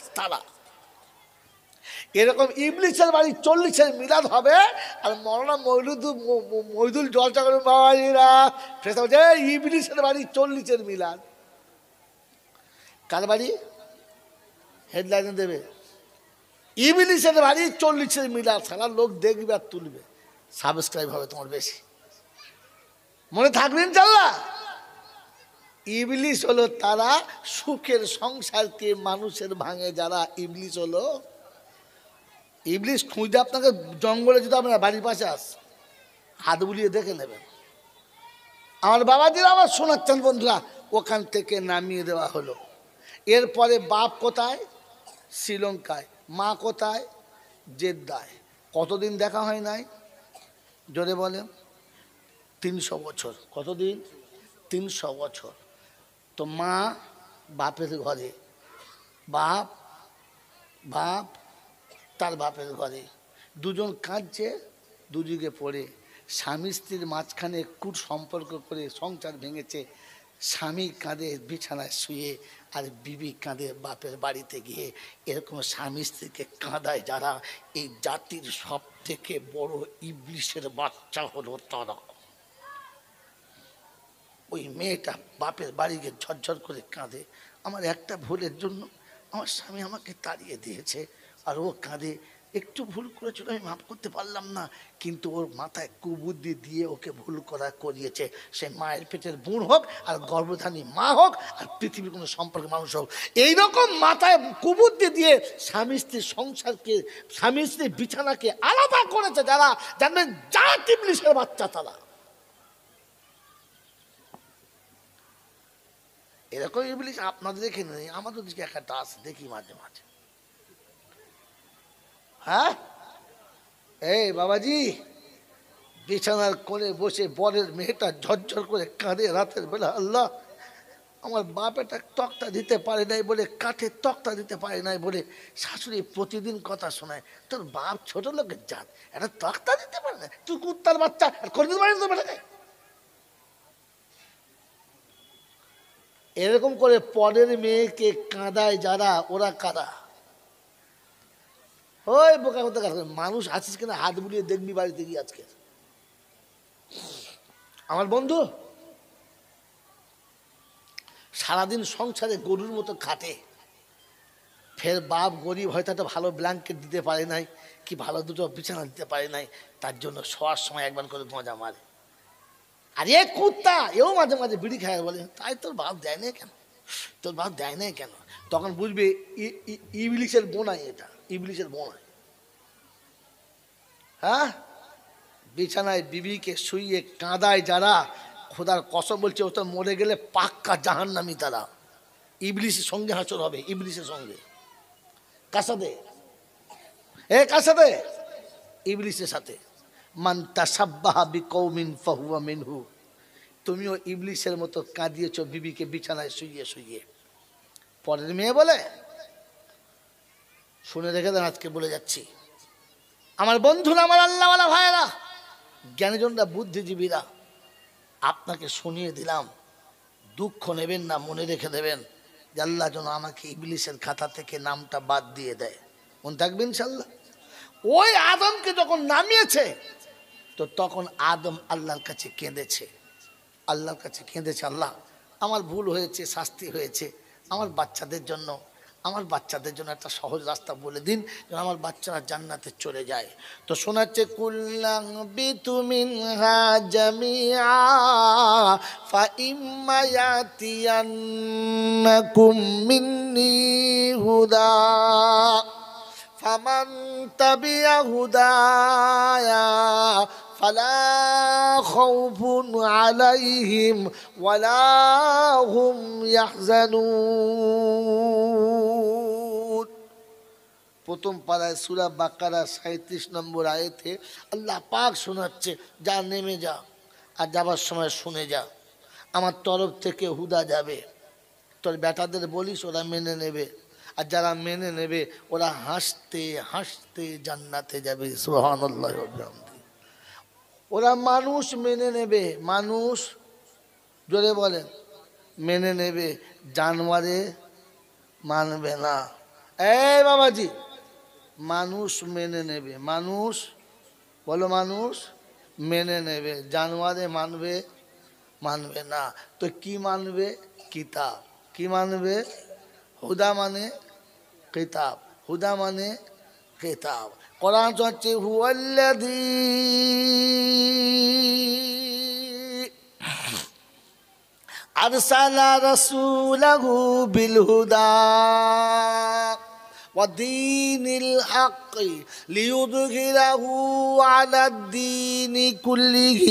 আস্তারা এরকম ইবলিশের বাড়ি চল্লিশের মিলাদ হবে আর মরনা মৌলুদ মৈদুল জলসা বাবাজিরা সেটা বাড়ি চল্লিশের মিলাদ কার বাড়ি হেডলাইন দেবে ইবলিশের বাড়ি চল্লিশের মিলাদ সারা লোক দেখবে আর তুলবে সাবস্ক্রাইব হবে তোমার বেশি মনে থাকবেন চাল্লা ইবলিশ হলো তারা সুখের সংসারকে মানুষের ভাঙে যারা ইবলিশ হলো ইবলিশ খুঁজতে আপনাকে জঙ্গলে যদি আপনার বাড়ির পাশে আস হাত বুলিয়ে দেখে নেবেন আমার বাবাজির আবার শোনাচ্ছেন বন্ধুরা ওখান থেকে নামিয়ে দেওয়া হলো এরপরে বাপ কোথায় শ্রীলঙ্কায় মা কোথায় জেদ্দায় কতদিন দেখা হয় নাই জোরে বলেন তিনশো বছর কতদিন তিনশো বছর তো মা বাপের ঘরে বাপ বাপ তার বাপের ঘরে দুজন কাঁদছে দুদিকে পড়ে স্বামী স্ত্রীর মাঝখানে কুট সম্পর্ক করে সংসার ভেঙেছে স্বামী কাঁদে বিছানায় শুয়ে আর বিবি কাঁদে বাপের বাড়িতে গিয়ে এরকম স্বামী স্ত্রীকে কাঁদায় যারা এই জাতির সব থেকে বড় ইবলিশের বাচ্চা হলো তারা ওই মেয়েটা বাপের বাড়ি গিয়ে ঝরঝর করে কাঁদে আমার একটা ভুলের জন্য আমার স্বামী আমাকে তাড়িয়ে দিয়েছে আর ও কাঁদে একটু ভুল করেছিল আমি মাফ করতে পারলাম না কিন্তু ওর মাথায় কুবুদ্ধি দিয়ে ওকে ভুল করা করিয়েছে সে মায়ের পেটের বুড় হোক আর গর্ভধানী মা হোক আর পৃথিবীর কোনো সম্পর্ক মানুষ হোক এইরকম মাথায় কুবুদ্ধি দিয়ে স্বামী স্ত্রীর সংসারকে স্বামী স্ত্রীর বিছানাকে আলাদা করেছে যারা জানবেন যা টিপলিশের বাচ্চা তারা এরকম ইবলিস আপনাদের দেখে নেই আমাদের দিকে একটা আছে দেখি মাঝে মাঝে হ্যাঁ এই বাবাজি বিছানার কোলে বসে বরের মেয়েটা ঝরঝর করে কাঁদে রাতের বেলা আল্লাহ আমার বাপেটা তক্তা দিতে পারে নাই বলে কাঠে তক্তা দিতে পারে নাই বলে শাশুড়ি প্রতিদিন কথা শোনায় তোর বাপ ছোট লোকের জাত এটা তক্তা দিতে পারে না তুই কুত্তার বাচ্চা আর করে দিতে পারে না তোর বেটাকে এরকম করে পরের মেয়েকে কাঁদায় যারা ওরা কাঁদা ওই বোকা কথা কাজ মানুষ আছিস কিনা হাত বুলিয়ে দেখবি বাড়িতে গিয়ে আজকে আমার বন্ধু সারাদিন সংসারে গরুর মতো খাটে ফের বাপ গরিব হয়তো একটা ভালো ব্ল্যাঙ্কেট দিতে পারে নাই কি ভালো দুটো বিছানা দিতে পারে নাই তার জন্য শোয়ার সময় একবার করে গঁজা মারে আরে কুত্তা এও মাঝে মাঝে বিড়ি খায় বলে তাই তোর বাপ দেয় না কেন তোর বাপ দেয় না কেন তখন বুঝবে ইবলিশের বোনাই এটা ইবলিশের বোনাই হ্যাঁ বিছানায় বিবিকে শুইয়ে কাঁদায় যারা খোদার কসম বলছে ও তো মরে গেলে পাক্কা জাহান্নামি তারা ইবলিশের সঙ্গে হাঁচর হবে ইবলিশের সঙ্গে কার সাথে এ কার সাথে ইবলিশের সাথে কৌমিন তুমিও ইবলিশের মতো কাঁদিয়েছ বিবিকে বিছানায় শুইয়ে শুইয়ে পরের মেয়ে বলে শুনে রেখে দেন আজকে বলে যাচ্ছি আমার বন্ধু না আমার আল্লাহওয়ালা ভাইরা জ্ঞানীজনরা বুদ্ধিজীবীরা আপনাকে শুনিয়ে দিলাম দুঃখ নেবেন না মনে রেখে দেবেন যে আল্লাহ যেন আমাকে ইবলিশের খাতা থেকে নামটা বাদ দিয়ে দেয় মনে থাকবেন ইনশাল্লাহ ওই আদমকে যখন নামিয়েছে তো তখন আদম আল্লাহর কাছে কেঁদেছে আল্লাহর কাছে কেঁদেছে আল্লাহ আমার ভুল হয়েছে শাস্তি হয়েছে আমার বাচ্চাদের জন্য আমার বাচ্চাদের জন্য একটা সহজ রাস্তা বলে দিন যেন আমার বাচ্চারা জান্নাতে চলে যায় তো শোনাচ্ছে কুল্লাং বিতুমিন হুদা হুদায়া فلا خوف عليهم ولا هم يحزنون প্রথম পাড়ায় সুরা বাকারা সাঁত্রিশ নম্বর আয়েতে আল্লাহ পাক শোনাচ্ছে যা নেমে যা আর যাবার সময় শুনে যা আমার তরফ থেকে হুদা যাবে তোর বেটাদের বলিস ওরা মেনে নেবে আর যারা মেনে নেবে ওরা হাসতে হাসতে জান্নাতে যাবে সুহান আল্লাহ ওরা মানুষ মেনে নেবে মানুষ জোরে বলে মেনে নেবে জানোয়ারে মানবে না এই বাবাজি মানুষ মেনে নেবে মানুষ বলো মানুষ মেনে নেবে জানোয়ারে মানবে মানবে না তো কি মানবে কিতাব কি মানবে হুদা মানে কিতাব হুদা মানে খেতাব কোরআন হচ্ছে হুয়াল্লাদি আরসালা রসুলহু বিল হুদা ودين الحق ليظهره على الدين كله